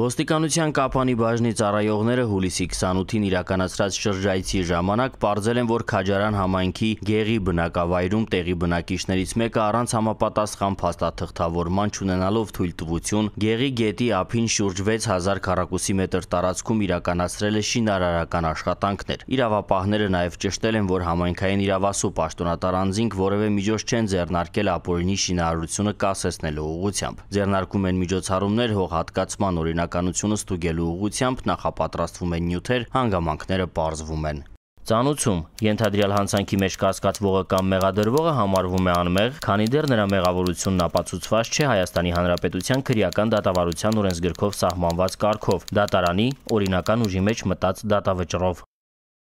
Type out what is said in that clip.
Ոստիկանության կապանի բաժնի ծառայողները հուլիսի 28-ին իրականացրած շրջայցի ժամանակ պարզել են, որ Քաջարան համայնքի Գեղի բնակավայրում տեղի բնակիչներից մեկը առանց համապատասխան փաստաթղթավորման չունենալով թույլտվություն Գեղի գետի ափին շուրջ 6000 քառակուսի մետր տարածքում իրականացրել է շինարարական աշխատանքներ։ Իրավապահները նաև ճշտել են, որ համայնքային իրավասու պաշտոնատար անձինք որևէ միջոց չեն ձեռնարկել ապօրինի շինարարությունը կասեցնելու ուղղությամբ։ Ձեռնարկում են միջոցառումներ հողհատկացման օրինակ հեղինակականությունը ստուգելու ուղությամբ նախապատրաստվում են նյութեր, հանգամանքները պարզվում են։ Ծանուցում ենթադրյալ հանցանքի մեջ կասկածվողը կամ մեղադրվողը համարվում է անմեղ, քանի դեռ նրա մեղավորությունն ապացուցված չէ Հայաստանի Հանրապետության քրեական դատավարության օրենսգրքով սահմանված կարգով՝ դատարանի օրինական ուժի մեջ մտած դատավճռով։